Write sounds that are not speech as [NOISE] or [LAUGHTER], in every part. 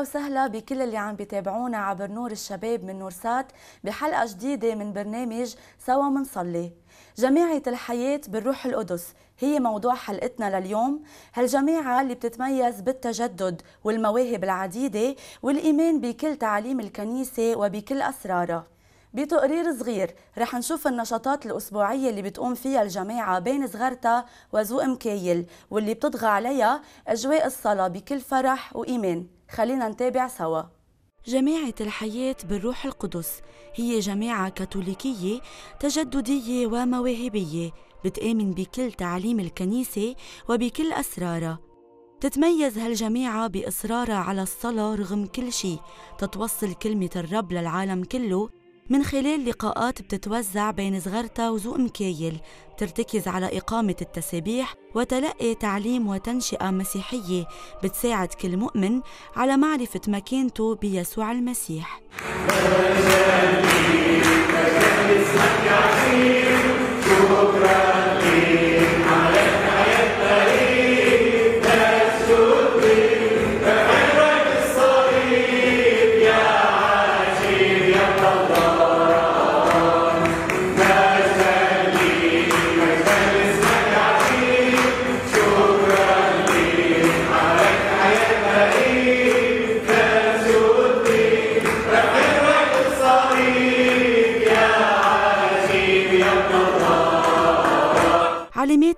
أهلا وسهلا بكل اللي عم بيتابعونا عبر نور الشباب من نورسات بحلقة جديدة من برنامج سوا منصلي جماعة الحياة بالروح القدس هي موضوع حلقتنا لليوم هالجماعة اللي بتتميز بالتجدد والمواهب العديدة والإيمان بكل تعاليم الكنيسة وبكل أسرارها بتقرير صغير رح نشوف النشاطات الأسبوعية اللي بتقوم فيها الجماعة بين صغرتا وزوء مكايل واللي بتضغى عليها أجواء الصلاة بكل فرح وإيمان خلينا نتابع سوا جماعة الحياة بالروح القدس هي جماعة كاثوليكية تجددية ومواهبية بتآمن بكل تعاليم الكنيسة وبكل أسرارها تتميز هالجماعة بإصرارها على الصلاة رغم كل شيء تتوصل كلمة الرب للعالم كله من خلال لقاءات بتتوزع بين زغرتة وزوق مكايل بترتكز على إقامة التسابيح وتلقي تعليم وتنشئة مسيحية بتساعد كل مؤمن على معرفة مكانته بيسوع المسيح شكرا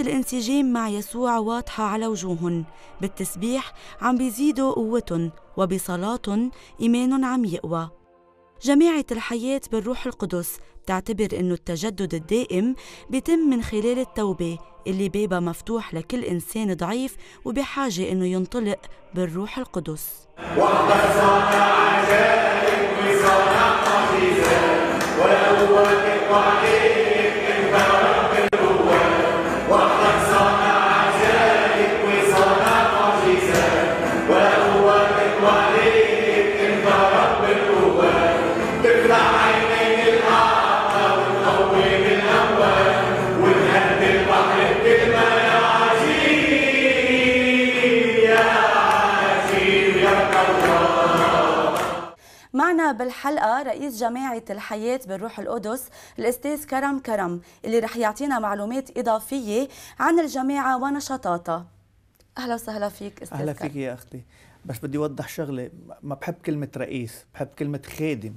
الانسجام مع يسوع واضحة على وجوهن بالتسبيح عم بيزيدوا قوتن وبصلاتن إيمانن عم يقوى جماعة الحياة بالروح القدس بتعتبر إنه التجدد الدائم بيتم من خلال التوبة اللي بابها مفتوح لكل إنسان ضعيف وبحاجة إنه ينطلق بالروح القدس وحدك معنا بالحلقة رئيس جماعة الحياة بالروح القدس الأستاذ كرم كرم اللي رح يعطينا معلومات إضافية عن الجماعة ونشاطاتها أهلا وسهلا فيك أستاذ أهلا فيك يا أختي بس بدي أوضح شغلة ما بحب كلمة رئيس بحب كلمة خادم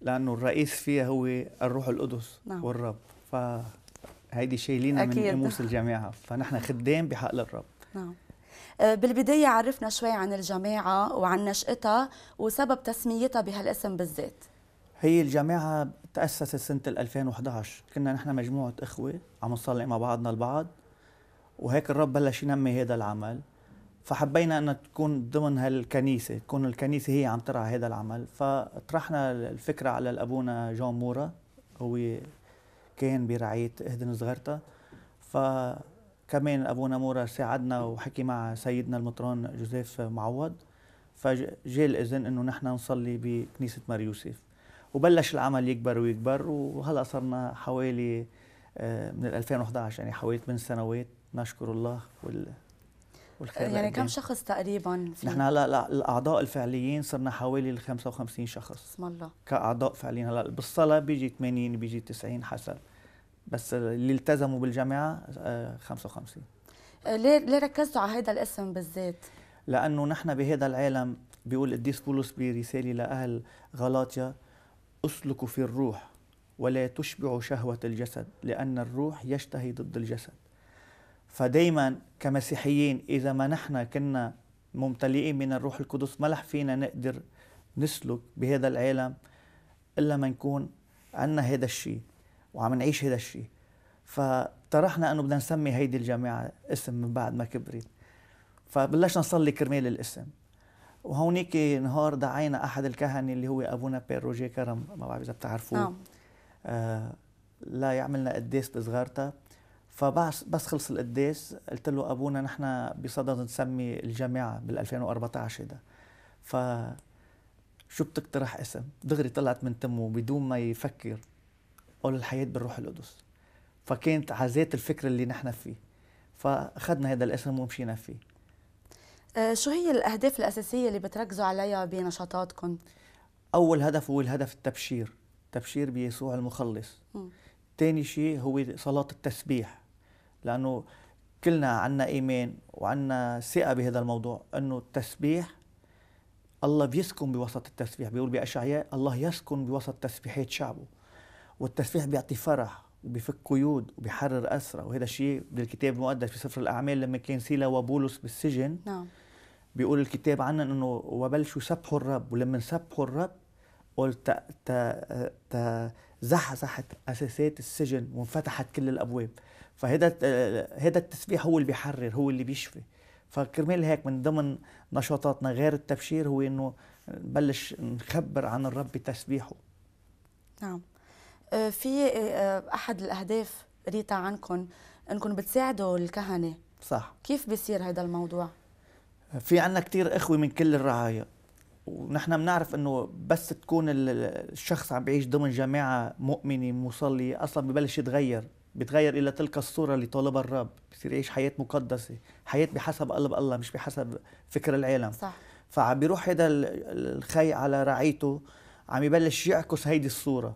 لأنه الرئيس فيها هو الروح القدس نعم. والرب فهيدي شايلينا من ناموس الجماعة فنحن خدام بحق الرب نعم آه، بالبداية عرفنا شوي عن الجماعة وعن نشأتها وسبب تسميتها بهالاسم بالذات هي الجماعة تأسست سنة 2011 كنا نحن مجموعة إخوة عم نصلي مع بعضنا البعض وهيك الرب بلش ينمي هذا العمل فحبينا أن تكون ضمن هالكنيسة تكون الكنيسة هي عم ترعى هذا العمل فطرحنا الفكرة على الأبونا جون مورا هو كان برعاية إهدن صغرتا ف كمان ابونا مورا ساعدنا وحكي مع سيدنا المطران جوزيف معوض فجاء الاذن انه نحن نصلي بكنيسه مار يوسف وبلش العمل يكبر ويكبر وهلا صرنا حوالي آه، من 2011 يعني حوالي 8 سنوات نشكر الله وال والخير يعني كم شخص تقريبا في نحن هلا الاعضاء الفعليين صرنا حوالي ال 55 شخص اسم الله كاعضاء فعليين هلا بالصلاه بيجي 80 بيجي 90 حسب بس اللي التزموا بالجامعه 55 آه، آه، ليه ليه ركزتوا على هذا الاسم بالذات؟ لانه نحن بهذا العالم بيقول قديس بولس برساله لاهل غلاطيا اسلكوا في الروح ولا تشبعوا شهوه الجسد لان الروح يشتهي ضد الجسد فدايما كمسيحيين اذا ما نحن كنا ممتلئين من الروح القدس ما رح فينا نقدر نسلك بهذا العالم الا ما نكون عندنا هذا الشيء وعم نعيش هذا الشيء فطرحنا انه بدنا نسمي هيدي الجامعه اسم من بعد ما كبرت فبلشنا نصلي كرمال الاسم وهونيك نهار دعينا احد الكهنه اللي هو ابونا بير روجيه كرم ما بعرف اذا بتعرفوه نعم. آه لا يعملنا قداس بصغارتها فبس بس خلص القداس قلت له ابونا نحن بصدد نسمي الجامعه بال 2014 هذا ف شو بتقترح اسم؟ دغري طلعت من تمه بدون ما يفكر قول الحياة بالروح القدس فكانت على ذات الفكر اللي نحن فيه فأخذنا هذا الاسم ومشينا فيه آه شو هي الأهداف الأساسية اللي بتركزوا عليها بنشاطاتكم؟ أول هدف هو الهدف التبشير تبشير بيسوع المخلص ثاني شيء هو صلاة التسبيح لأنه كلنا عنا إيمان وعنا ثقة بهذا الموضوع أنه التسبيح الله بيسكن بوسط التسبيح بيقول بأشعياء الله يسكن بوسط تسبيحات شعبه والتسبيح بيعطي فرح وبيفك قيود وبيحرر أسرى وهذا الشيء بالكتاب المقدس في سفر الأعمال لما كان سيلا وبولس بالسجن نعم بيقول الكتاب عنا انه وبلشوا يسبحوا الرب ولما سبحوا الرب قلت ت ت زحزحت اساسات السجن وانفتحت كل الابواب فهذا هذا التسبيح هو اللي بيحرر هو اللي بيشفي فكرمال هيك من ضمن نشاطاتنا غير التبشير هو انه نبلش نخبر عن الرب بتسبيحه نعم آه، في آه، احد الاهداف ريتا عنكم انكم بتساعدوا الكهنه صح كيف بيصير هذا الموضوع في عنا كثير اخوه من كل الرعايا ونحن بنعرف انه بس تكون الشخص عم بيعيش ضمن جماعه مؤمنه مصليه اصلا ببلش يتغير بيتغير الى تلك الصوره اللي طالبها الرب بصير يعيش حياه مقدسه حياه بحسب قلب الله مش بحسب فكر العالم صح فعم بيروح هذا الخي على رعيته عم يبلش يعكس هيدي الصوره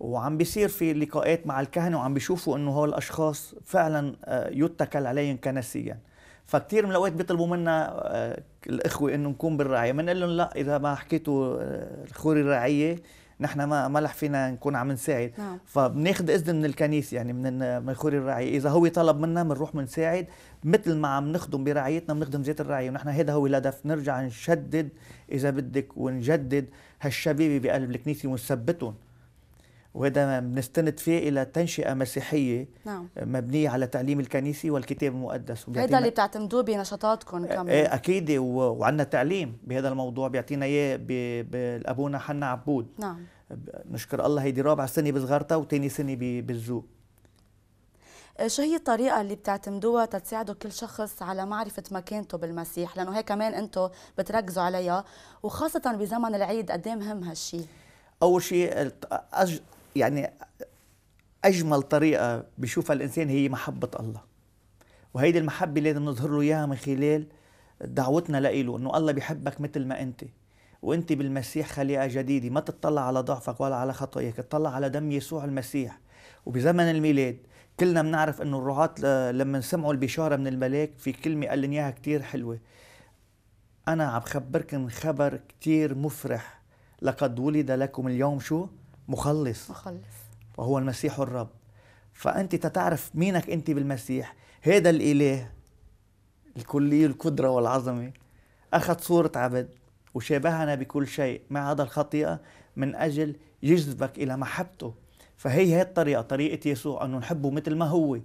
وعم بيصير في لقاءات مع الكهنه وعم بيشوفوا انه هول الاشخاص فعلا آه، يتكل عليهم كنسيا فكتير من الاوقات بيطلبوا منا آه، الاخوه انه نكون بالرعايه بنقول لهم لا اذا ما حكيتوا آه، خوري الرعيه نحن ما ما فينا نكون عم نساعد نعم. فبناخذ اذن من الكنيسه يعني من من خوري الرعيه اذا هو طلب منا بنروح بنساعد مثل ما عم نخدم برعيتنا بنخدم ذات الرعيه ونحن هذا هو الهدف نرجع نشدد اذا بدك ونجدد هالشبيبه بقلب الكنيسه ونثبتهم وهذا ما بنستند فيه الى تنشئه مسيحيه نعم. آه، مبنيه على تعليم الكنيسي والكتاب المقدس هذا اللي بتعتمدوه بنشاطاتكم آه، كمان ايه اكيد وعندنا تعليم بهذا الموضوع بيعطينا اياه بابونا حنا عبود نعم آه، نشكر الله هيدي رابع سنه بصغرتها وثاني سنه بالذوق شو هي الطريقة اللي بتعتمدوها تساعدوا كل شخص على معرفة مكانته بالمسيح لأنه هي كمان أنتم بتركزوا عليها وخاصة بزمن العيد قد إيه مهم هالشيء أول شيء يعني اجمل طريقه بشوفها الانسان هي محبه الله وهيدي المحبه لازم نظهر له اياها من خلال دعوتنا لإله انه الله بيحبك مثل ما انت وانت بالمسيح خليقه جديده ما تطلع على ضعفك ولا على خطاياك تطلع على دم يسوع المسيح وبزمن الميلاد كلنا بنعرف انه الرعاة لما سمعوا البشاره من الملاك في كلمه قال لنا اياها كثير حلوه انا عم خبركم خبر كثير مفرح لقد ولد لكم اليوم شو مخلص مخلص وهو المسيح الرب فأنت تتعرف مينك أنت بالمسيح هذا الإله الكلي القدرة والعظمة أخذ صورة عبد وشابهنا بكل شيء مع هذا الخطيئة من أجل يجذبك إلى محبته فهي هي الطريقة طريقة يسوع أنه نحبه مثل ما هو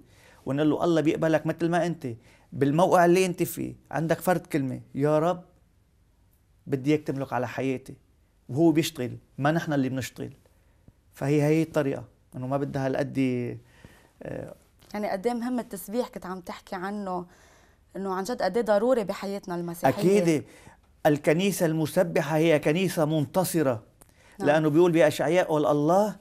ونقول له الله بيقبلك مثل ما أنت بالموقع اللي أنت فيه عندك فرد كلمة يا رب بدي اياك تملك على حياتي وهو بيشتغل ما نحن اللي بنشتغل فهي هي الطريقه انه ما بدها هالقد آه، يعني قد ايه مهم التسبيح كنت عم تحكي عنه انه عن جد قد ايه ضروري بحياتنا المسيحيه اكيد الكنيسه المسبحه هي كنيسه منتصره نعم. لانه بيقول باشعياء الله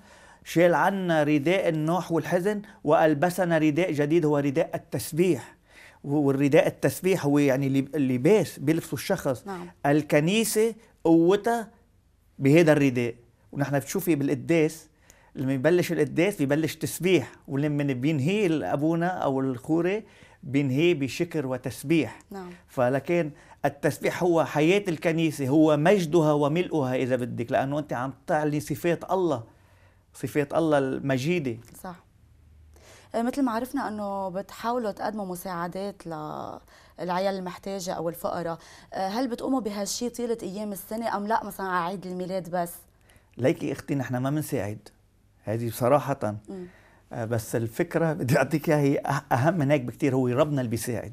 شال عنا رداء النوح والحزن والبسنا رداء جديد هو رداء التسبيح والرداء التسبيح هو يعني اللباس بيلبسه الشخص نعم. الكنيسه قوتها بهذا الرداء ونحن بتشوفي بالقداس لما يبلش القداس ببلش تسبيح ولما بينهي الابونا او الخوري بينهي بشكر وتسبيح نعم. فلكن التسبيح هو حياة الكنيسة هو مجدها وملؤها إذا بدك لأنه أنت عم تعلي صفات الله صفات الله المجيدة صح آه، مثل ما عرفنا أنه بتحاولوا تقدموا مساعدات للعيال المحتاجة أو الفقراء آه، هل بتقوموا بهالشيء طيلة أيام السنة أم لا مثلا على عيد الميلاد بس ليكي اختي نحن ما بنساعد هذه بصراحه م. آه، بس الفكره [LAUGHS] بدي اعطيك اياها هي أه-، اهم من هيك بكثير هو ربنا اللي بيساعد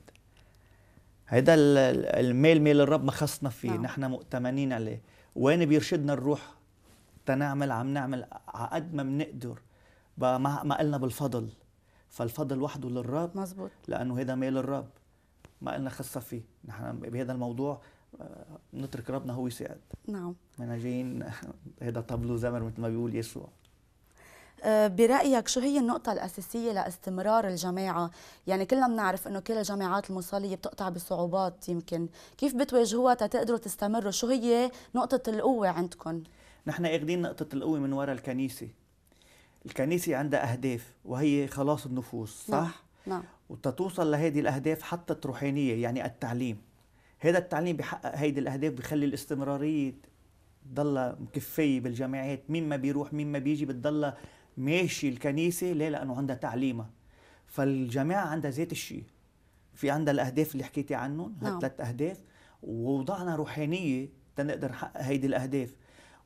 هيدا الميل ميل الرب ما خصنا فيه نعم. نحن مؤتمنين عليه وين بيرشدنا الروح تنعمل عم نعمل عقد ما بنقدر ما قلنا بالفضل فالفضل وحده للرب مزبوط لانه هيدا ميل الرب ما قلنا خصه فيه نحن بهذا الموضوع آه، نترك ربنا هو يساعد نعم احنا جايين [LAUGHS] هذا طبلو زمر مثل ما بيقول يسوع آه، برايك شو هي النقطه الاساسيه لاستمرار الجماعه يعني كلنا بنعرف انه كل الجماعات المصليه بتقطع بصعوبات يمكن كيف بتواجهوها تقدروا تستمروا شو هي نقطه القوه عندكم نحن اخذين نقطه القوه من وراء الكنيسه الكنيسه عندها اهداف وهي خلاص النفوس صح نعم, نعم. وتتوصل لهذه الاهداف حتى الروحانيه يعني التعليم هذا التعليم بحقق هيدي الاهداف بخلي الاستمراريه تضلها مكفيه بالجامعات مين ما بيروح مين ما بيجي بتضلها ماشي الكنيسه ليه لانه عندها تعليمها فالجامعه عندها ذات الشيء في عندها الاهداف اللي حكيتي عنهم هالثلاث نعم. اهداف ووضعنا روحانيه تنقدر نحقق هيدي الاهداف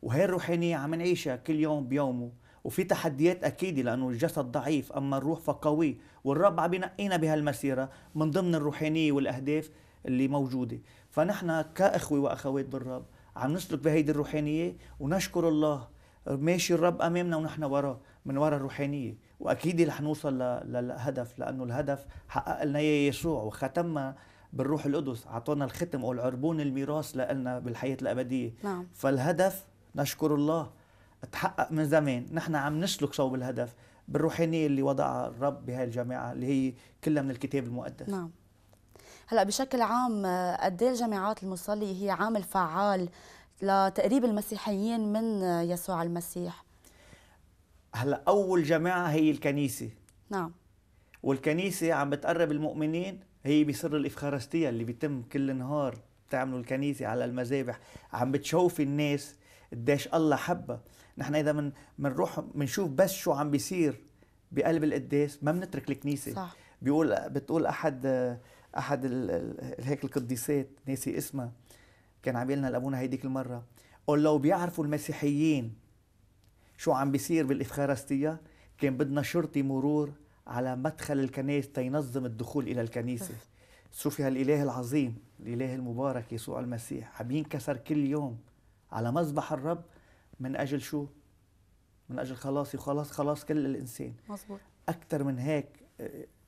وهي الروحانيه عم نعيشها كل يوم بيومه وفي تحديات اكيد لانه الجسد ضعيف اما الروح فقوي والرب عم ينقينا بهالمسيره من ضمن الروحانيه والاهداف اللي موجوده فنحن كاخوه واخوات بالرب عم نسلك بهيدي الروحانيه ونشكر الله ماشي الرب امامنا ونحن وراه من ورا الروحانيه واكيد رح نوصل للهدف لانه الهدف حقق لنا اياه يسوع وختمنا بالروح القدس اعطانا الختم او العربون الميراث لنا بالحياه الابديه نعم. فالهدف نشكر الله تحقق من زمان نحن عم نسلك صوب الهدف بالروحانيه اللي وضعها الرب بهاي الجماعه اللي هي كلها من الكتاب المقدس نعم هلا بشكل عام قد إيه الجامعات المصليه هي عامل فعال لتقريب المسيحيين من يسوع المسيح هلا اول جماعه هي الكنيسه نعم والكنيسه عم بتقرب المؤمنين هي بسر الافخارستيه اللي بيتم كل نهار بتعملوا الكنيسه على المذابح عم بتشوفي الناس قديش الله حبها نحن اذا من بنروح بنشوف بس شو عم بيصير بقلب القداس ما بنترك الكنيسه صح. بيقول بتقول احد احد هيك القديسات ناسي اسمها كان عم لنا هيديك المره قال لو بيعرفوا المسيحيين شو عم بيصير بالافخارستيه كان بدنا شرطي مرور على مدخل الكنيسه تينظم الدخول الى الكنيسه شوفي هالاله العظيم الاله المبارك يسوع المسيح عم ينكسر كل يوم على مذبح الرب من اجل شو من اجل خلاصي وخلاص خلاص كل الانسان مزبوط اكثر من هيك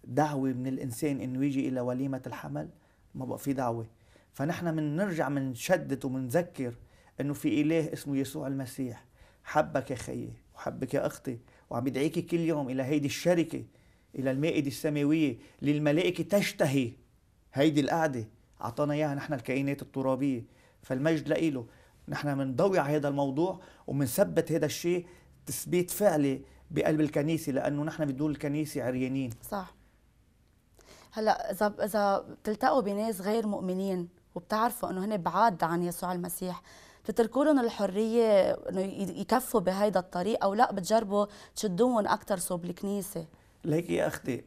دعوه من الانسان انه يجي الى وليمه الحمل ما بقى في دعوه فنحن بنرجع بنشدد وبنذكر انه في اله اسمه يسوع المسيح حبك يا خيي وحبك يا اختي وعم يدعيك كل يوم الى هيدي الشركه الى المائده السماويه للملائكه تشتهي هيدي القعده اعطانا اياها نحن الكائنات الترابيه فالمجد لإله نحن بنضوي على هذا الموضوع وبنثبت هذا الشيء تثبيت فعلي بقلب الكنيسه لانه نحن بدون الكنيسه عريانين صح هلا اذا اذا بتلتقوا بناس غير مؤمنين وبتعرفوا انه هن بعاد عن يسوع المسيح بتتركوا لهم الحريه انه يكفوا بهيدا الطريق او لا بتجربوا تشدوهم اكثر صوب الكنيسه ليك يا اختي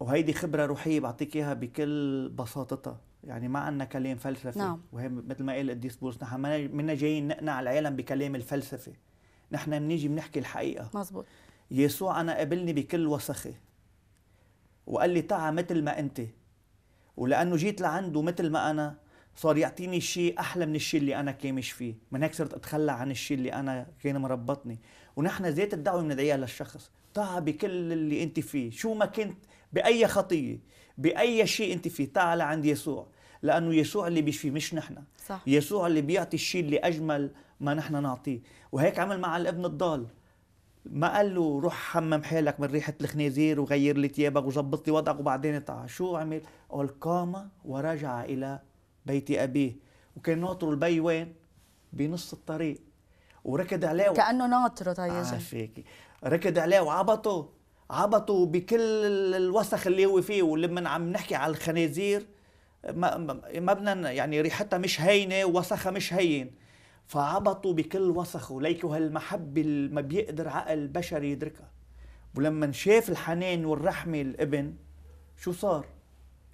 وهيدي خبره روحيه بعطيك اياها بكل بساطتها يعني ما عندنا كلام فلسفي نعم. وهي مثل ما قال القديس بولس نحن منا جايين نقنع العالم بكلام الفلسفه نحن بنيجي بنحكي الحقيقه مزبوط يسوع انا قابلني بكل وسخه وقال لي تعا مثل ما انت ولانه جيت لعنده مثل ما انا صار يعطيني شيء احلى من الشيء اللي انا كامش فيه من هيك صرت اتخلى عن الشيء اللي انا كان مربطني ونحن زيت الدعوه بندعيها للشخص تعا بكل اللي انت فيه شو ما كنت باي خطيه باي شيء انت فيه تعا لعند يسوع لانه يسوع اللي بيشفي مش نحن صح. يسوع اللي بيعطي الشيء اللي اجمل ما نحن نعطيه وهيك عمل مع الابن الضال ما قال له روح حمم حالك من ريحه الخنازير وغير لي ثيابك وظبط لي وضعك وبعدين طلع شو عمل؟ قال قام ورجع الى بيت ابيه وكان ناطره البي وين؟ بنص الطريق وركض عليه و... كانه ناطره طيب آه، فيكي ركض عليه وعبطه عبطوا بكل الوسخ اللي هو فيه ولما عم نحكي على الخنازير ما, ما بدنا يعني ريحتها مش هينه ووسخها مش هين فعبطوا بكل وسخه ليكوا هالمحبة اللي ما بيقدر عقل بشري يدركها ولما شاف الحنان والرحمة الابن شو صار؟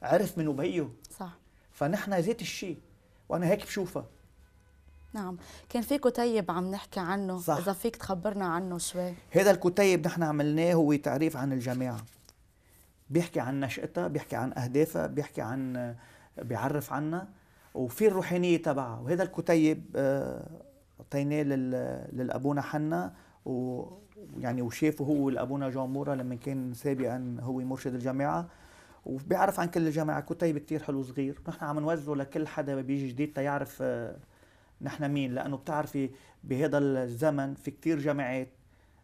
عرف من بيه صح فنحن ذات الشيء وانا هيك بشوفها نعم كان في كتيب عم نحكي عنه صح. اذا فيك تخبرنا عنه شوي هذا الكتيب نحن عملناه هو تعريف عن الجماعه بيحكي عن نشأتها بيحكي عن أهدافها بيحكي عن بيعرف عنا وفي الروحانيه تبعها وهذا الكتيب آه، اعطيناه للابونا حنا ويعني وشافه هو الابونا جون مورا لما كان سابقا هو مرشد الجامعه وبيعرف عن كل الجامعه كتيب كتير حلو صغير نحن عم نوزعه لكل حدا بيجي جديد تيعرف آه، نحن مين لانه بتعرفي بهذا الزمن في كتير جامعات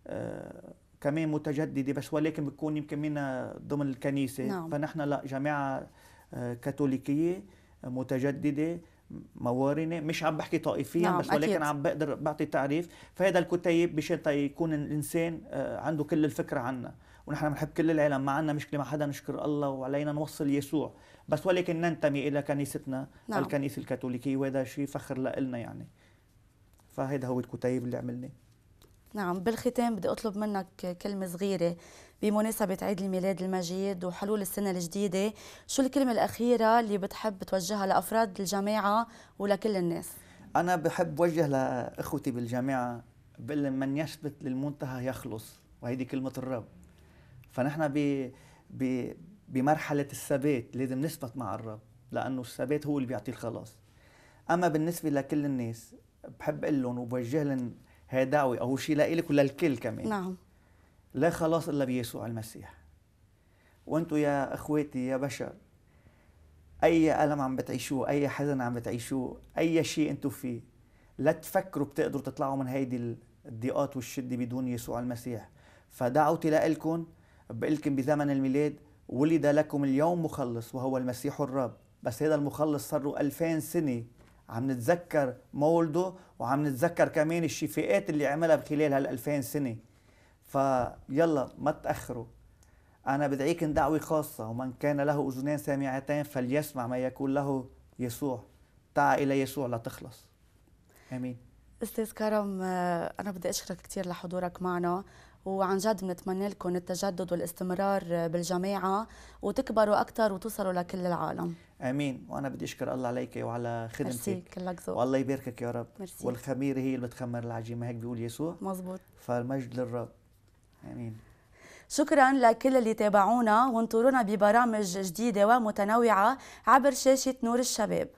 آه، كمان متجدده بس ولكن بتكون يمكن منا ضمن الكنيسه نعم. فنحن لا جماعه كاثوليكيه متجدده موارنه مش عم بحكي طائفيا نعم بس ولكن أكيد. عم بقدر بعطي تعريف فهذا الكتيب بشرط يكون الانسان آه، عنده كل الفكره عنا ونحن بنحب كل العالم ما عندنا مشكله مع حدا نشكر الله وعلينا نوصل يسوع بس ولكن ننتمي الى كنيستنا نعم. الكنيسه الكاثوليكيه وهذا شيء فخر لنا يعني فهذا هو الكتيب اللي عملناه نعم بالختام بدي اطلب منك كلمه صغيره بمناسبة عيد الميلاد المجيد وحلول السنة الجديدة شو الكلمة الأخيرة اللي بتحب توجهها لأفراد الجماعة ولكل الناس؟ أنا بحب وجه لإخوتي بالجامعة بقول لهم من يثبت للمنتهى يخلص وهيدي كلمة الرب فنحن ب... ب... بمرحلة الثبات لازم نثبت مع الرب لأنه الثبات هو اللي بيعطي الخلاص أما بالنسبة لكل الناس بحب أقول لهم وبوجه لهم هي دعوة أو شيء لإلك وللكل كمان نعم لا خلاص إلا بيسوع المسيح وانتوا يا اخواتي يا بشر اي الم عم بتعيشوه اي حزن عم بتعيشوه اي شيء انتوا فيه لا تفكروا بتقدروا تطلعوا من هيدي الضيقات والشده بدون يسوع المسيح فدعوتي لإلكم بقلكم بزمن الميلاد ولد لكم اليوم مخلص وهو المسيح الرب بس هذا المخلص صاروا 2000 سنه عم نتذكر مولده وعم نتذكر كمان الشفاءات اللي عملها بخلال هال 2000 سنه فيلا ما تأخروا أنا بدعيكم دعوة خاصة ومن كان له أذنان سامعتان فليسمع ما يقول له يسوع تعا إلى يسوع لا تخلص آمين أستاذ كرم آه، أنا بدي أشكرك كثير لحضورك معنا وعن جد بنتمنى لكم التجدد والاستمرار بالجماعة وتكبروا أكثر وتوصلوا لكل العالم آمين وأنا بدي أشكر الله عليك وعلى خدمتك كلك ذوق والله يباركك يا رب مرسي. والخميرة هي اللي بتخمر العجينة هيك بيقول يسوع مزبوط فالمجد للرب امين شكرا لكل اللي تابعونا وانطرونا ببرامج جديده ومتنوعه عبر شاشه نور الشباب